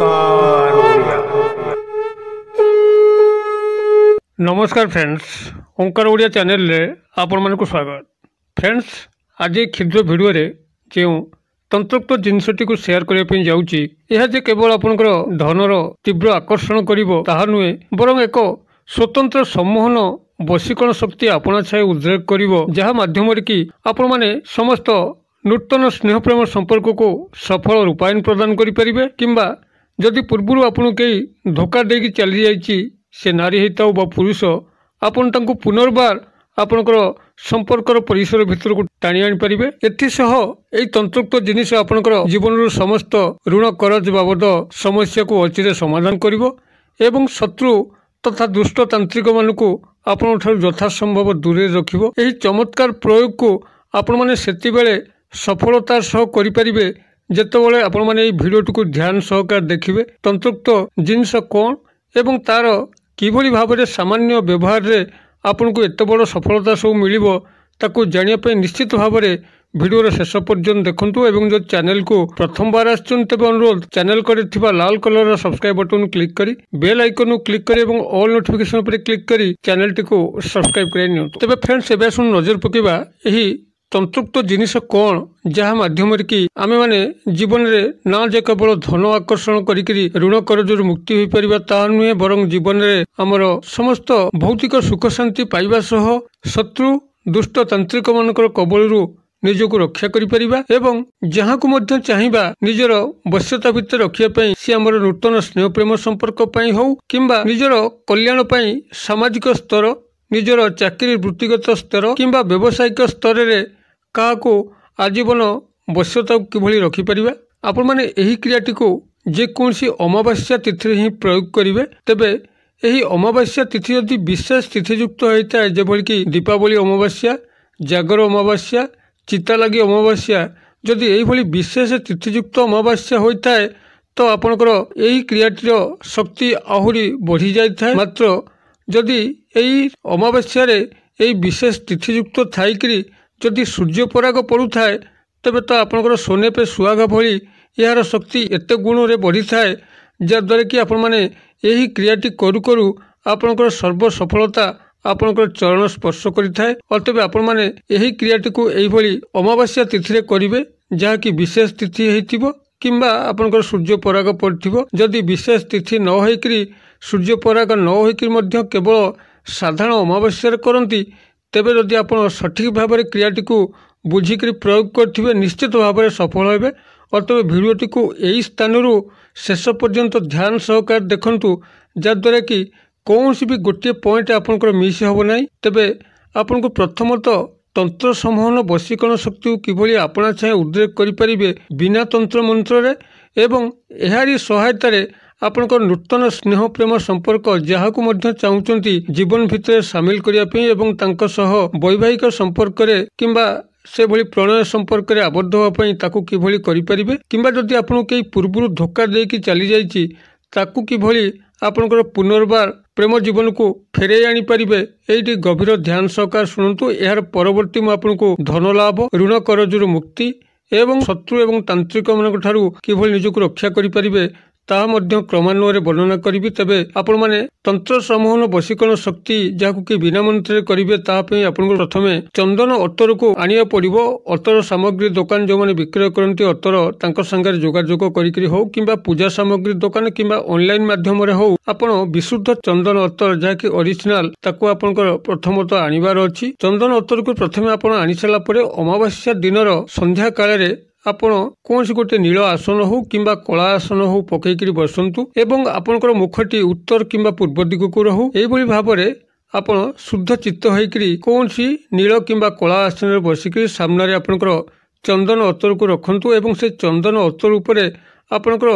नमस्कार नमस्कार फ्रेंड्स ओंकार ओडिया चैनल रे आपण मन को स्वागत फ्रेंड्स आज ए खिद्र वीडियो रे जे तंत्रोक्त जिनसटी को शेयर करे पिन जाउची एहा जे केवल आपण को धनर तीव्र आकर्षण करिवो ताहा नुए बरम एक स्वतंत्र सम्मोहन वशीकरण शक्ति आपण छै उद्रेक करिवो जहा माध्यम रे कि आपण माने समस्त नूतन स्नेह प्रेम संपर्क को सफल रूपायन प्रदान करि परिबे किंबा ଯଦି ପୂର୍ବରୁ ଆପଣଙ୍କୁ କେହି ଧୋକା ଦେଇକି ଚାଲିଯାଇଛି ସେ ନାରୀ ହେଇଥାଉ ବା ପୁରୁଷ ଆପଣ ତାଙ୍କୁ ପୁନର୍ବାର ଆପଣଙ୍କର ସମ୍ପର୍କର ପରିସର ଭିତରକୁ ଟାଣି ଆଣିପାରିବେ ଏଥିସହ ଏହି ତନ୍ତ୍ରକ୍ତ ଜିନିଷ ଆପଣଙ୍କର ଜୀବନରୁ ସମସ୍ତ ଋଣ କରଜ ବାବଦ ସମସ୍ୟାକୁ ଅଚିରେ ସମାଧାନ କରିବ ଏବଂ ଶତ୍ରୁ ତଥା ଦୁଷ୍ଟ ତାନ୍ତ୍ରିକମାନଙ୍କୁ ଆପଣଙ୍କଠାରୁ ଯଥାସମ୍ଭବ ଦୂରରେ ରଖିବ ଏହି ଚମତ୍କାର ପ୍ରୟୋଗକୁ ଆପଣମାନେ ସେତେବେଳେ ସଫଳତାର ସହ କରିପାରିବେ ଯେତେବେଳେ ଆପଣମାନେ ଏହି ଭିଡ଼ିଓଟିକୁ ଧ୍ୟାନ ସହକାରେ ଦେଖିବେ ତନ୍ତୁକ୍ତ ଜିନିଷ କ'ଣ ଏବଂ ତା'ର କିଭଳି ଭାବରେ ସାମାନ୍ୟ ବ୍ୟବହାରରେ ଆପଣଙ୍କୁ ଏତେ ବଡ଼ ସଫଳତା ସବୁ ମିଳିବ ତାକୁ ଜାଣିବା ପାଇଁ ନିଶ୍ଚିତ ଭାବରେ ଭିଡ଼ିଓର ଶେଷ ପର୍ଯ୍ୟନ୍ତ ଦେଖନ୍ତୁ ଏବଂ ଯଦି ଚ୍ୟାନେଲକୁ ପ୍ରଥମବାର ଆସିଛନ୍ତି ତେବେ ଅନୁରୋଧ ଚ୍ୟାନେଲ କରିଥିବା ଥିବା ଲାଲ କଲରର ସବସ୍କ୍ରାଇବ୍ ବଟନ୍ କ୍ଲିକ୍ କରି ବେଲ୍ ଆଇକନ୍କୁ କ୍ଲିକ୍ କରି ଏବଂ ଅଲ୍ ନୋଟିଫିକେସନ୍ ଉପରେ କ୍ଲିକ୍ କରି ଚ୍ୟାନେଲଟିକୁ ସବସ୍କ୍ରାଇବ୍ କରି ନିଅନ୍ତୁ ତେବେ ଫ୍ରେଣ୍ଡସ୍ ଏବେ ଆସନ୍ତୁ ନଜର ପକାଇବା ଏହି ସନ୍ତୃପ୍ତ ଜିନିଷ କ'ଣ ଯାହା ମାଧ୍ୟମରେ କି ଆମେମାନେ ଜୀବନରେ ନା ଯେ କେବଳ ଧନ ଆକର୍ଷଣ କରିକି ଋଣ କରଜରୁ ମୁକ୍ତି ହୋଇପାରିବା ତାହା ନୁହେଁ ବରଂ ଜୀବନରେ ଆମର ସମସ୍ତ ଭୌତିକ ସୁଖ ଶାନ୍ତି ପାଇବା ସହ ଶତ୍ରୁ ଦୁଷ୍ଟ ତାନ୍ତ୍ରିକମାନଙ୍କର କବଳରୁ ନିଜକୁ ରକ୍ଷା କରିପାରିବା ଏବଂ ଯାହାକୁ ମଧ୍ୟ ଚାହିଁବା ନିଜର ବଶ୍ୟତା ଭିତରେ ରଖିବା ପାଇଁ ସେ ଆମର ନୂତନ ସ୍ନେହ ପ୍ରେମ ସମ୍ପର୍କ ପାଇଁ ହେଉ କିମ୍ବା ନିଜର କଲ୍ୟାଣ ପାଇଁ ସାମାଜିକ ସ୍ତର ନିଜର ଚାକିରି ବୃତ୍ତିଗତ ସ୍ତର କିମ୍ବା ବ୍ୟବସାୟିକ ସ୍ତରରେ କାହାକୁ ଆଜୀବନ ବଶ୍ୟତାକୁ କିଭଳି ରଖିପାରିବା ଆପଣମାନେ ଏହି କ୍ରିୟାଟିକୁ ଯେକୌଣସି ଅମାବାସ୍ୟା ତିଥିରେ ହିଁ ପ୍ରୟୋଗ କରିବେ ତେବେ ଏହି ଅମାବାସ୍ୟା ତିଥି ଯଦି ବିଶେଷ ତିଥିଯୁକ୍ତ ହୋଇଥାଏ ଯେଭଳିକି ଦୀପାବଳି ଅମାବାସ୍ୟା ଜାଗର ଅମାବାସ୍ୟା ଚିତାଲାଗି ଅମାବାସ୍ୟା ଯଦି ଏହିଭଳି ବିଶେଷ ତିଥିଯୁକ୍ତ ଅମାବାସ୍ୟା ହୋଇଥାଏ ତ ଆପଣଙ୍କର ଏହି କ୍ରିୟାଟିର ଶକ୍ତି ଆହୁରି ବଢ଼ିଯାଇଥାଏ ମାତ୍ର ଯଦି ଏହି ଅମାବାସ୍ୟାରେ ଏହି ବିଶେଷ ତିଥିଯୁକ୍ତ ଥାଇକିରି ଯଦି ସୂର୍ଯ୍ୟପରାଗ ପଡ଼ୁଥାଏ ତେବେ ତ ଆପଣଙ୍କର ସୋନେପେ ସୁହାଗ ଭଳି ଏହାର ଶକ୍ତି ଏତେ ଗୁଣରେ ବଢ଼ିଥାଏ ଯାହାଦ୍ୱାରା କି ଆପଣମାନେ ଏହି କ୍ରିୟାଟି କରୁ କରୁ ଆପଣଙ୍କର ସର୍ବସଫଳତା ଆପଣଙ୍କର ଚରଣ ସ୍ପର୍ଶ କରିଥାଏ ଅଲ ତେବେ ଆପଣମାନେ ଏହି କ୍ରିୟାଟିକୁ ଏହିଭଳି ଅମାବାସ୍ୟା ତିଥିରେ କରିବେ ଯାହାକି ବିଶେଷ ତିଥି ହୋଇଥିବ କିମ୍ବା ଆପଣଙ୍କର ସୂର୍ଯ୍ୟପରାଗ ପଡ଼ିଥିବ ଯଦି ବିଶେଷ ତିଥି ନ ହୋଇକରି ସୂର୍ଯ୍ୟପରାଗ ନ ହୋଇକରି ମଧ୍ୟ କେବଳ ସାଧାରଣ ଅମାବାସ୍ୟାରେ କରନ୍ତି ତେବେ ଯଦି ଆପଣ ସଠିକ୍ ଭାବରେ କ୍ରିୟାଟିକୁ ବୁଝିକରି ପ୍ରୟୋଗ କରିଥିବେ ନିଶ୍ଚିତ ଭାବରେ ସଫଳ ହେବେ ଅତଏବ ଭିଡ଼ିଓଟିକୁ ଏହି ସ୍ଥାନରୁ ଶେଷ ପର୍ଯ୍ୟନ୍ତ ଧ୍ୟାନ ସହକାରେ ଦେଖନ୍ତୁ ଯାହାଦ୍ୱାରା କି କୌଣସି ବି ଗୋଟିଏ ପଏଣ୍ଟ ଆପଣଙ୍କର ମିସ୍ ହେବ ନାହିଁ ତେବେ ଆପଣଙ୍କୁ ପ୍ରଥମତଃ ତନ୍ତ୍ର ସମ୍ଭାବନ ବଶୀକରଣ ଶକ୍ତିକୁ କିଭଳି ଆପଣା ଛାଏଁ ଉଦ୍ରେକ କରିପାରିବେ ବିନା ତନ୍ତ୍ର ମନ୍ତ୍ରରେ ଏବଂ ଏହାରି ସହାୟତାରେ ଆପଣଙ୍କ ନୂତନ ସ୍ନେହ ପ୍ରେମ ସମ୍ପର୍କ ଯାହାକୁ ମଧ୍ୟ ଚାହୁଁଛନ୍ତି ଜୀବନ ଭିତରେ ସାମିଲ କରିବା ପାଇଁ ଏବଂ ତାଙ୍କ ସହ ବୈବାହିକ ସମ୍ପର୍କରେ କିମ୍ବା ସେଭଳି ପ୍ରଣୟ ସମ୍ପର୍କରେ ଆବଦ୍ଧ ହେବା ପାଇଁ ତାକୁ କିଭଳି କରିପାରିବେ କିମ୍ବା ଯଦି ଆପଣ କେହି ପୂର୍ବରୁ ଧୋକା ଦେଇକି ଚାଲିଯାଇଛି ତାକୁ କିଭଳି ଆପଣଙ୍କର ପୁନର୍ବାର ପ୍ରେମ ଜୀବନକୁ ଫେରାଇ ଆଣିପାରିବେ ଏଇଠି ଗଭୀର ଧ୍ୟାନ ସହକାର ଶୁଣନ୍ତୁ ଏହାର ପରବର୍ତ୍ତୀ ମୁଁ ଆପଣଙ୍କୁ ଧନ ଲାଭ ଋଣ କରଜରୁ ମୁକ୍ତି ଏବଂ ଶତ୍ରୁ ଏବଂ ତାନ୍ତ୍ରିକମାନଙ୍କ ଠାରୁ କିଭଳି ନିଜକୁ ରକ୍ଷା କରିପାରିବେ ତାହା ମଧ୍ୟ କ୍ରମାନ୍ୱୟରେ ବର୍ଣ୍ଣନା କରିବି ତେବେ ଆପଣମାନେ ତନ୍ତ୍ର ସମୂହନ ବଶୀକରଣ ଶକ୍ତି ଯାହାକୁ କି ବିନା ବିନାମନ୍ତ୍ରରେ କରିବେ ତାହା ପାଇଁ ଆପଣଙ୍କୁ ପ୍ରଥମେ ଚନ୍ଦନ ଅତରକୁ ଆଣିବାକୁ ପଡ଼ିବ ଅତର ସାମଗ୍ରୀ ଦୋକାନ ଯେଉଁମାନେ ବିକ୍ରୟ କରନ୍ତି ଅତର ତାଙ୍କ ସାଙ୍ଗରେ ଯୋଗାଯୋଗ କରିକି ହେଉ କିମ୍ବା ପୂଜା ସାମଗ୍ରୀ ଦୋକାନ କିମ୍ବା ଅନଲାଇନ୍ ମାଧ୍ୟମରେ ହଉ ଆପଣ ବିଶୁଦ୍ଧ ଚନ୍ଦନ ଅତର ଯାହାକି ଅରିଜିନାଲ ତାକୁ ଆପଣଙ୍କର ପ୍ରଥମତଃ ଆଣିବାର ଅଛି ଚନ୍ଦନ ଅତରକୁ ପ୍ରଥମେ ଆପଣ ଆଣିସାରିଲା ପରେ ଅମାବାସ୍ୟା ଦିନର ସନ୍ଧ୍ୟା କାଳରେ ଆପଣ କୌଣସି ଗୋଟିଏ ନୀଳ ଆସନ ହେଉ କିମ୍ବା କଳା ଆସନ ହେଉ ପକାଇକରି ବସନ୍ତୁ ଏବଂ ଆପଣଙ୍କର ମୁଖଟି ଉତ୍ତର କିମ୍ବା ପୂର୍ବ ଦିଗକୁ ରହୁ ଏହିଭଳି ଭାବରେ ଆପଣ ଶୁଦ୍ଧ ଚିତ୍ତ ହୋଇକରି କୌଣସି ନୀଳ କିମ୍ବା କଳା ଆସନରେ ବସିକରି ସାମ୍ନାରେ ଆପଣଙ୍କର ଚନ୍ଦନ ଅତରକୁ ରଖନ୍ତୁ ଏବଂ ସେ ଚନ୍ଦନ ଅତର ଉପରେ ଆପଣଙ୍କର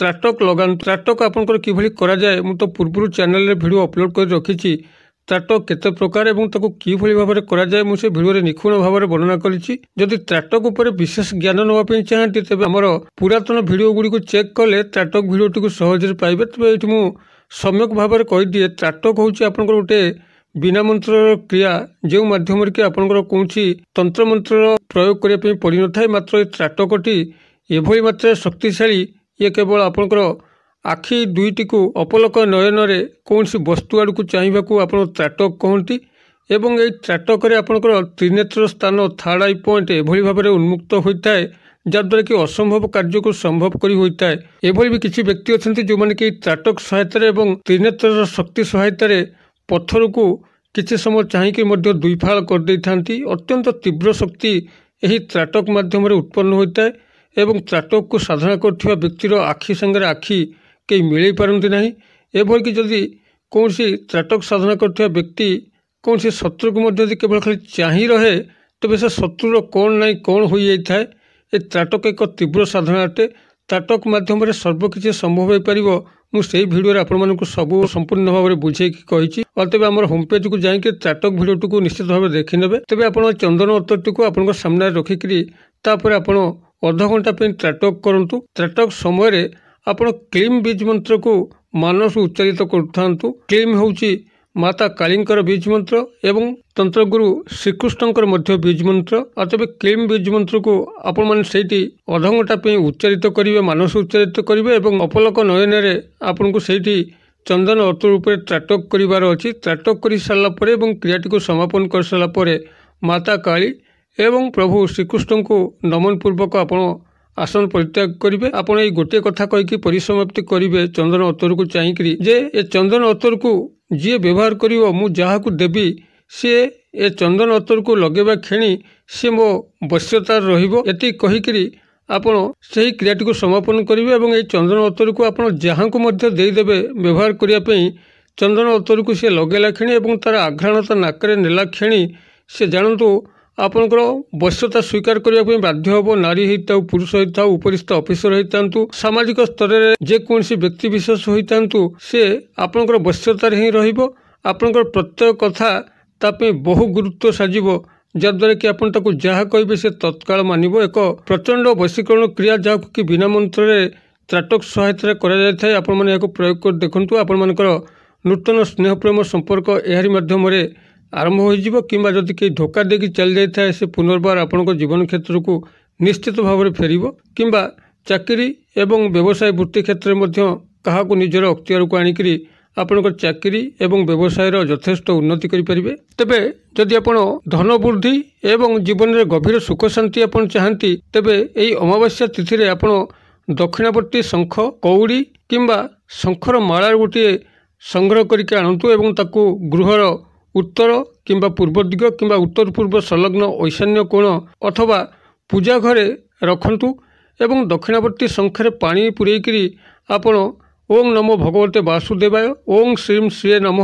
ତ୍ରାଟକ ଲଗାନ୍ତୁ ତ୍ରାଟକ ଆପଣଙ୍କର କିଭଳି କରାଯାଏ ମୁଁ ତ ପୂର୍ବରୁ ଚ୍ୟାନେଲରେ ଭିଡ଼ିଓ ଅପଲୋଡ଼ କରି ରଖିଛି ତ୍ରାଟ କେତେ ପ୍ରକାର ଏବଂ ତାକୁ କିଭଳି ଭାବରେ କରାଯାଏ ମୁଁ ସେ ଭିଡ଼ିଓରେ ନିଖୁଣ ଭାବରେ ବର୍ଣ୍ଣନା କରିଛି ଯଦି ତ୍ରାଟକ ଉପରେ ବିଶେଷ ଜ୍ଞାନ ନେବା ପାଇଁ ଚାହାନ୍ତି ତେବେ ଆମର ପୁରାତନ ଭିଡ଼ିଓଗୁଡ଼ିକୁ ଚେକ୍ କଲେ ତ୍ରାଟକ ଭିଡ଼ିଓଟିକୁ ସହଜରେ ପାଇବେ ତେବେ ଏଇଠି ମୁଁ ସମ୍ୟକ ଭାବରେ କହିଦିଏ ତ୍ରାଟକ ହେଉଛି ଆପଣଙ୍କର ଗୋଟିଏ ବିନାମନ୍ତ୍ରର କ୍ରିୟା ଯେଉଁ ମାଧ୍ୟମରେ କି ଆପଣଙ୍କର କୌଣସି ତନ୍ତ୍ରମନ୍ତ୍ରର ପ୍ରୟୋଗ କରିବା ପାଇଁ ପଡ଼ିନଥାଏ ମାତ୍ର ଏ ତ୍ରାଟକଟି ଏଭଳି ମାତ୍ରାରେ ଶକ୍ତିଶାଳୀ ଇଏ କେବଳ ଆପଣଙ୍କର ଆଖି ଦୁଇଟିକୁ ଅପଲୋକ ନୟନରେ କୌଣସି ବସ୍ତୁ ଆଡ଼କୁ ଚାହିଁବାକୁ ଆପଣ ତ୍ରାଟକ କହନ୍ତି ଏବଂ ଏହି ତ୍ରାଟକରେ ଆପଣଙ୍କର ତ୍ରିନେତ୍ର ସ୍ଥାନ ଥାର୍ଡ଼ ଆଇ ପଏଣ୍ଟ ଏଭଳି ଭାବରେ ଉନ୍ମୁକ୍ତ ହୋଇଥାଏ ଯାହାଦ୍ୱାରା କି ଅସମ୍ଭବ କାର୍ଯ୍ୟକୁ ସମ୍ଭବ କରି ହୋଇଥାଏ ଏଭଳି ବି କିଛି ବ୍ୟକ୍ତି ଅଛନ୍ତି ଯେଉଁମାନେ କି ତ୍ରାଟକ ସହାୟତାରେ ଏବଂ ତ୍ରିନେତ୍ରର ଶକ୍ତି ସହାୟତାରେ ପଥରକୁ କିଛି ସମୟ ଚାହିଁକି ମଧ୍ୟ ଦୁଇଫାଳ କରିଦେଇଥାନ୍ତି ଅତ୍ୟନ୍ତ ତୀବ୍ର ଶକ୍ତି ଏହି ତ୍ରାଟକ ମାଧ୍ୟମରେ ଉତ୍ପନ୍ନ ହୋଇଥାଏ ଏବଂ ତ୍ରାଟକକୁ ସାଧନା କରୁଥିବା ବ୍ୟକ୍ତିର ଆଖି ସାଙ୍ଗରେ ଆଖି କେହି ମିଳେଇପାରନ୍ତି ନାହିଁ ଏଭଳିକି ଯଦି କୌଣସି ତ୍ରାଟକ ସାଧନା କରୁଥିବା ବ୍ୟକ୍ତି କୌଣସି ଶତ୍ରୁକୁ ମଧ୍ୟ ଯଦି କେବଳ ଖାଲି ଚାହିଁ ରହେ ତେବେ ସେ ଶତ୍ରୁର କ'ଣ ନାହିଁ କ'ଣ ହୋଇଯାଇଥାଏ ଏ ତ୍ରାଟକ ଏକ ତୀବ୍ର ସାଧନା ଅଟେ ତ୍ରାଟକ ମାଧ୍ୟମରେ ସର୍ବକିଛି ସମ୍ଭବ ହୋଇପାରିବ ମୁଁ ସେହି ଭିଡ଼ିଓରେ ଆପଣମାନଙ୍କୁ ସବୁ ସମ୍ପୂର୍ଣ୍ଣ ଭାବରେ ବୁଝେଇକି କହିଛି ଆଉ ତେବେ ଆମର ହୋମ୍ପେଜ୍କୁ ଯାଇକି ତ୍ରାଟକ ଭିଡ଼ିଓଟିକୁ ନିଶ୍ଚିତ ଭାବେ ଦେଖିନେବେ ତେବେ ଆପଣ ଚନ୍ଦନ ଅତରଟିକୁ ଆପଣଙ୍କ ସାମ୍ନାରେ ରଖିକରି ତାପରେ ଆପଣ ଅଧଘଣ୍ଟା ପାଇଁ ତ୍ରାଟକ କରନ୍ତୁ ତ୍ରାଟକ ସମୟରେ ଆପଣ କ୍ଲିମ୍ ବୀଜ ମନ୍ତ୍ରକୁ ମାନସ ଉଚ୍ଚାରିତ କରୁଥାନ୍ତୁ କ୍ଲିମ୍ ହେଉଛି ମାତା କାଳୀଙ୍କର ବୀଜ ମନ୍ତ୍ର ଏବଂ ତନ୍ତ୍ରଗୁରୁ ଶ୍ରୀକୃଷ୍ଣଙ୍କର ମଧ୍ୟ ବୀଜ ମନ୍ତ୍ର ଆଉ ତେବେ କ୍ଲିମ୍ ବୀଜ ମନ୍ତ୍ରକୁ ଆପଣମାନେ ସେଇଠି ଅଧଘଣ୍ଟା ପାଇଁ ଉଚ୍ଚାରିତ କରିବେ ମାନସ ଉଚ୍ଚାରିତ କରିବେ ଏବଂ ଅପଲୋକ ନୟନରେ ଆପଣଙ୍କୁ ସେଇଠି ଚନ୍ଦନ ଅତୁ ରୂପରେ ତ୍ରାଟକ କରିବାର ଅଛି ତ୍ରାଟକ କରିସାରିଲା ପରେ ଏବଂ କ୍ରିୟାଟିକୁ ସମାପନ କରିସାରିଲା ପରେ ମାତା କାଳୀ ଏବଂ ପ୍ରଭୁ ଶ୍ରୀକୃଷ୍ଣଙ୍କୁ ନମନ ପୂର୍ବକ ଆପଣ ଆସନ ପରିତ୍ୟାଗ କରିବେ ଆପଣ ଏଇ ଗୋଟିଏ କଥା କହିକି ପରିସମାପ୍ତି କରିବେ ଚନ୍ଦନ ଅତରକୁ ଚାହିଁକିରି ଯେ ଏ ଚନ୍ଦନ ଅତରକୁ ଯିଏ ବ୍ୟବହାର କରିବ ମୁଁ ଯାହାକୁ ଦେବି ସିଏ ଏ ଚନ୍ଦନ ଅତରକୁ ଲଗେଇବା କ୍ଷଣି ସିଏ ମୋ ବଶ୍ୟତାରେ ରହିବ ଏତିକି କହିକିରି ଆପଣ ସେହି କ୍ରିୟାଟିକୁ ସମାପନ କରିବେ ଏବଂ ଏହି ଚନ୍ଦନ ଅତରକୁ ଆପଣ ଯାହାଙ୍କୁ ମଧ୍ୟ ଦେଇଦେବେ ବ୍ୟବହାର କରିବା ପାଇଁ ଚନ୍ଦନ ଅତରକୁ ସିଏ ଲଗେଇଲା କ୍ଷଣି ଏବଂ ତା'ର ଆଘ୍ରାଣତା ନାକରେ ନେଲା କ୍ଷଣି ସେ ଜାଣନ୍ତୁ ଆପଣଙ୍କର ବୈଶ୍ୟତା ସ୍ୱୀକାର କରିବା ପାଇଁ ବାଧ୍ୟ ହେବ ନାରୀ ହୋଇଥାଉ ପୁରୁଷ ହୋଇଥାଉ ଉପରିସ୍ଥ ଅଫିସର ହୋଇଥାନ୍ତୁ ସାମାଜିକ ସ୍ତରରେ ଯେକୌଣସି ବ୍ୟକ୍ତିବିଶେଷ ହୋଇଥାନ୍ତୁ ସେ ଆପଣଙ୍କର ବୈଶ୍ୟତାରେ ହିଁ ରହିବ ଆପଣଙ୍କର ପ୍ରତ୍ୟେକ କଥା ତା ପାଇଁ ବହୁ ଗୁରୁତ୍ୱ ସାଜିବ ଯାହାଦ୍ୱାରା କି ଆପଣ ତାକୁ ଯାହା କହିବେ ସେ ତତ୍କାଳ ମାନିବ ଏକ ପ୍ରଚଣ୍ଡ ବୈଶୀକରଣ କ୍ରିୟା ଯାହାକୁ କି ବିନା ମନ୍ତ୍ରରେ ତ୍ରାଟକ ସହାୟତାରେ କରାଯାଇଥାଏ ଆପଣମାନେ ଏହାକୁ ପ୍ରୟୋଗ କରି ଦେଖନ୍ତୁ ଆପଣମାନଙ୍କର ନୂତନ ସ୍ନେହପ୍ରେମ ସମ୍ପର୍କ ଏହାରି ମାଧ୍ୟମରେ ଆରମ୍ଭ ହୋଇଯିବ କିମ୍ବା ଯଦି କେହି ଧୋକା ଦେଇକି ଚାଲି ଯାଇଥାଏ ସେ ପୁନର୍ବାର ଆପଣଙ୍କ ଜୀବନ କ୍ଷେତ୍ରକୁ ନିଶ୍ଚିତ ଭାବରେ ଫେରିବ କିମ୍ବା ଚାକିରି ଏବଂ ବ୍ୟବସାୟ ବୃତ୍ତି କ୍ଷେତ୍ରରେ ମଧ୍ୟ କାହାକୁ ନିଜର ଅକ୍ତିଆରକୁ ଆଣିକରି ଆପଣଙ୍କ ଚାକିରି ଏବଂ ବ୍ୟବସାୟର ଯଥେଷ୍ଟ ଉନ୍ନତି କରିପାରିବେ ତେବେ ଯଦି ଆପଣ ଧନ ବୃଦ୍ଧି ଏବଂ ଜୀବନରେ ଗଭୀର ସୁଖ ଶାନ୍ତି ଆପଣ ଚାହାନ୍ତି ତେବେ ଏହି ଅମାବାସ୍ୟା ତିଥିରେ ଆପଣ ଦକ୍ଷିଣବର୍ତ୍ତୀ ଶଙ୍ଖ କଉଡ଼ି କିମ୍ବା ଶଙ୍ଖର ମାଳାର ଗୋଟିଏ ସଂଗ୍ରହ କରିକି ଆଣନ୍ତୁ ଏବଂ ତାକୁ ଗୃହର ଉତ୍ତର କିମ୍ବା ପୂର୍ବ ଦିଗ କିମ୍ବା ଉତ୍ତର ପୂର୍ବ ସଂଲଗ୍ନ ଐଶାନ୍ୟ କୋଣ ଅଥବା ପୂଜା ଘରେ ରଖନ୍ତୁ ଏବଂ ଦକ୍ଷିଣବର୍ତ୍ତୀ ସଂଖ୍ୟାରେ ପାଣି ପୂରେଇକିରି ଆପଣ ଓଂ ନମ ଭଗବତେ ବାସୁଦେବାୟ ଓଂ ଶ୍ରୀମ୍ ଶ୍ରୀ ନମ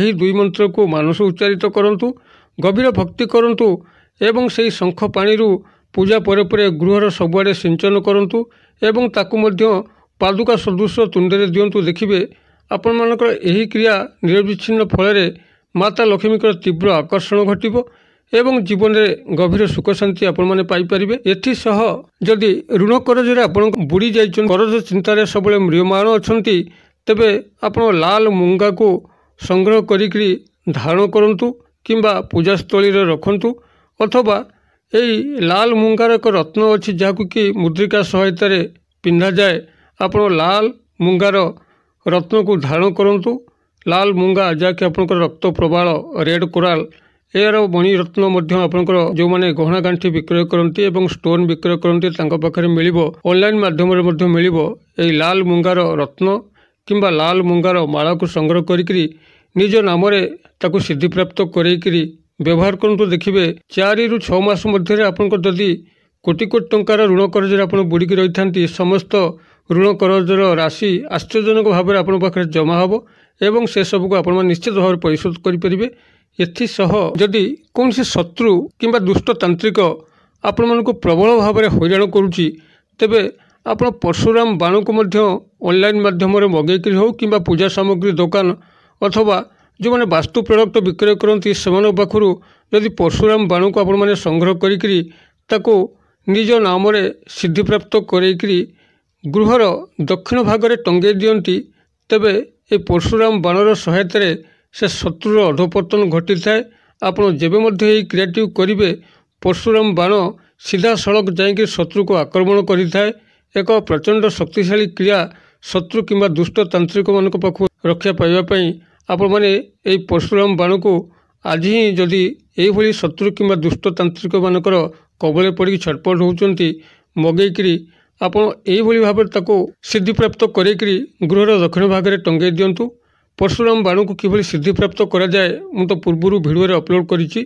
ଏହି ଦୁଇ ମନ୍ତ୍ରକୁ ମାନସ ଉଚ୍ଚାରିତ କରନ୍ତୁ ଗଭୀର ଭକ୍ତି କରନ୍ତୁ ଏବଂ ସେହି ଶଙ୍ଖ ପାଣିରୁ ପୂଜା ପରେ ପରେ ଗୃହର ସବୁଆଡ଼େ ସିଞ୍ଚନ କରନ୍ତୁ ଏବଂ ତାକୁ ମଧ୍ୟ ପାଦୁକା ସଦୃଶ ତୁଣ୍ଡରେ ଦିଅନ୍ତୁ ଦେଖିବେ ଆପଣମାନଙ୍କର ଏହି କ୍ରିୟା ନିରବିଚ୍ଛିନ୍ନ ଫଳରେ ମାତା ଲକ୍ଷ୍ମୀଙ୍କର ତୀବ୍ର ଆକର୍ଷଣ ଘଟିବ ଏବଂ ଜୀବନରେ ଗଭୀର ସୁଖ ଶାନ୍ତି ଆପଣମାନେ ପାଇପାରିବେ ଏଥିସହ ଯଦି ଋଣ କରଜରେ ଆପଣ ବୁଡ଼ି ଯାଇଛନ୍ତି କରଜ ଚିନ୍ତାରେ ସବୁବେଳେ ମ୍ରିୟମାଣ ଅଛନ୍ତି ତେବେ ଆପଣ ଲାଲ ମୁଙ୍ଗାକୁ ସଂଗ୍ରହ କରିକିରି ଧାରଣ କରନ୍ତୁ କିମ୍ବା ପୂଜାସ୍ଥଳୀରେ ରଖନ୍ତୁ ଅଥବା ଏହି ଲାଲ ମୁଙ୍ଗାର ଏକ ରତ୍ନ ଅଛି ଯାହାକୁ କି ମୁଦ୍ରିକା ସହାୟତାରେ ପିନ୍ଧାଯାଏ ଆପଣ ଲାଲ ମୁଙ୍ଗାର ରତ୍ନକୁ ଧାରଣ କରନ୍ତୁ ଲାଲ ମୁଙ୍ଗା ଯାହାକି ଆପଣଙ୍କର ରକ୍ତ ପ୍ରବାଳ ରେଡ଼ କୋରାଲ ଏହାର ମଣିରତ୍ନ ମଧ୍ୟ ଆପଣଙ୍କର ଯେଉଁମାନେ ଗହଣା ଗାଣ୍ଠି ବିକ୍ରୟ କରନ୍ତି ଏବଂ ଷ୍ଟୋନ୍ ବିକ୍ରୟ କରନ୍ତି ତାଙ୍କ ପାଖରେ ମିଳିବ ଅନଲାଇନ୍ ମାଧ୍ୟମରେ ମଧ୍ୟ ମିଳିବ ଏହି ଲାଲ ମୁଙ୍ଗାର ରତ୍ନ କିମ୍ବା ଲାଲ ମୁଙ୍ଗାର ମାଳକୁ ସଂଗ୍ରହ କରିକିରି ନିଜ ନାମରେ ତାକୁ ସିଦ୍ଧିପ୍ରାପ୍ତ କରେଇକିରି ବ୍ୟବହାର କରନ୍ତୁ ଦେଖିବେ ଚାରିରୁ ଛଅ ମାସ ମଧ୍ୟରେ ଆପଣଙ୍କ ଯଦି କୋଟି କୋଟି ଟଙ୍କାର ଋଣ କରଜରେ ଆପଣ ବୁଡ଼ିକି ରହିଥାନ୍ତି ସମସ୍ତ ଋଣ କରଜର ରାଶି ଆଶ୍ଚର୍ଯ୍ୟଜନକ ଭାବରେ ଆପଣଙ୍କ ପାଖରେ ଜମା ହେବ ଏବଂ ସେସବୁକୁ ଆପଣମାନେ ନିଶ୍ଚିତ ଭାବରେ ପରିଶୋଧ କରିପାରିବେ ଏଥିସହ ଯଦି କୌଣସି ଶତ୍ରୁ କିମ୍ବା ଦୁଷ୍ଟତାନ୍ତ୍ରିକ ଆପଣମାନଙ୍କୁ ପ୍ରବଳ ଭାବରେ ହଇରାଣ କରୁଛି ତେବେ ଆପଣ ପର୍ଶୁରାମ ବାଣୁକୁ ମଧ୍ୟ ଅନଲାଇନ୍ ମାଧ୍ୟମରେ ମଗେଇକରି ହେଉ କିମ୍ବା ପୂଜା ସାମଗ୍ରୀ ଦୋକାନ ଅଥବା ଯେଉଁମାନେ ବାସ୍ତୁ ପ୍ରଡ଼କ୍ଟ ବିକ୍ରୟ କରନ୍ତି ସେମାନଙ୍କ ପାଖରୁ ଯଦି ପରଶୁରାମ ବାଣୁକୁ ଆପଣମାନେ ସଂଗ୍ରହ କରିକିରି ତାକୁ ନିଜ ନାମରେ ସିଦ୍ଧିପ୍ରାପ୍ତ କରାଇକରି ଗୃହର ଦକ୍ଷିଣ ଭାଗରେ ଟଙ୍ଗେଇ ଦିଅନ୍ତି ତେବେ ଏହି ପର୍ଶୁରାମ ବାଣର ସହାୟତାରେ ସେ ଶତ୍ରୁର ଅଧପତନ ଘଟିଥାଏ ଆପଣ ଯେବେ ମଧ୍ୟ ଏହି କ୍ରିୟାଟିକୁ କରିବେ ପରଶୁରାମ ବାଣ ସିଧାସଳଖ ଯାଇକି ଶତ୍ରୁକୁ ଆକ୍ରମଣ କରିଥାଏ ଏକ ପ୍ରଚଣ୍ଡ ଶକ୍ତିଶାଳୀ କ୍ରିୟା ଶତ୍ରୁ କିମ୍ବା ଦୁଷ୍ଟ ତାନ୍ତ୍ରିକମାନଙ୍କ ପାଖକୁ ରକ୍ଷା ପାଇବା ପାଇଁ ଆପଣମାନେ ଏହି ପରଶୁରାମ ବାଣକୁ ଆଜି ହିଁ ଯଦି ଏହିଭଳି ଶତ୍ରୁ କିମ୍ବା ଦୁଷ୍ଟ ତାନ୍ତ୍ରିକମାନଙ୍କର କବଳେ ପଡ଼ିକି ଛଟପଟ ହେଉଛନ୍ତି ମଗେଇକିରି ଆପଣ ଏହିଭଳି ଭାବରେ ତାକୁ ସିଦ୍ଧିପ୍ରାପ୍ତ କରାଇକରି ଗୃହର ଦକ୍ଷିଣ ଭାଗରେ ଟଙ୍ଗାଇ ଦିଅନ୍ତୁ ପରଶୁରାମ ବାଣୁକୁ କିଭଳି ସିଦ୍ଧିପ୍ରାପ୍ତ କରାଯାଏ ମୁଁ ତ ପୂର୍ବରୁ ଭିଡ଼ିଓରେ ଅପଲୋଡ଼ କରିଛି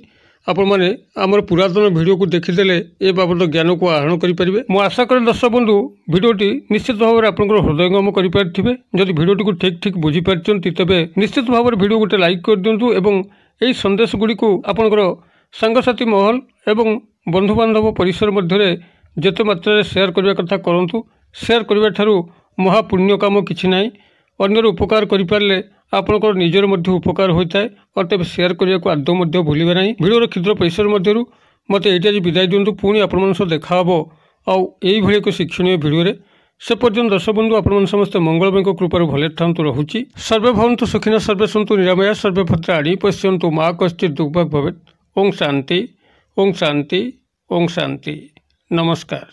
ଆପଣମାନେ ଆମର ପୁରାତନ ଭିଡ଼ିଓକୁ ଦେଖିଦେଲେ ଏ ବାବଦ ଜ୍ଞାନକୁ ଆହରଣ କରିପାରିବେ ମୁଁ ଆଶା କରେ ଦର୍ଶକ ବନ୍ଧୁ ଭିଡ଼ିଓଟି ନିଶ୍ଚିତ ଭାବରେ ଆପଣଙ୍କର ହୃଦୟଙ୍ଗମ କରିପାରିଥିବେ ଯଦି ଭିଡ଼ିଓଟିକୁ ଠିକ୍ ଠିକ୍ ବୁଝିପାରିଛନ୍ତି ତେବେ ନିଶ୍ଚିତ ଭାବରେ ଭିଡ଼ିଓ ଗୋଟେ ଲାଇକ୍ କରିଦିଅନ୍ତୁ ଏବଂ ଏହି ସନ୍ଦେଶଗୁଡ଼ିକୁ ଆପଣଙ୍କର ସାଙ୍ଗସାଥି ମହଲ ଏବଂ ବନ୍ଧୁବାନ୍ଧବ ପରିସର ମଧ୍ୟରେ যত মতৰে শেয়ার কৰিব কাৰ্তা কৰোঁতু শেয়ার কৰিব থৰু মহা পুণ্য কামে কিছ নাই অন্যৰ উপকার কৰি পৰলে আপোনক নিজৰৰ মধ্য উপকার হয় তৈ আপে শেয়ার কৰি আক আত্ম মধ্য ভুলিব নাই ভিডিঅৰ ক্ষেত্ৰত পৈশৰ মধ্যৰ মত এটাই বিদায় দিমোঁ তু পূৰণি আপোনমানৰ সৈতে দেখা হব আৰু এই ভিডিওক শিক্ষণীয় ভিডিঅৰে সে পৰ্যন্ত দশ বং আপোনমান সমস্ত মঙ্গল বংৰ কৃপাৰ ভলে থান্ত ৰহুচি ಸರ್ৱ ভংতু সুখিনঃ ಸರ್ৱ সন্তু নিৰাময়ঃ ಸರ್ৱ পত্রাণি পশ্যন্ত মা কষ্ঠি দুখপ বভেট ॐ শান্তি ॐ শান্তি ॐ শান্তি नमस्कार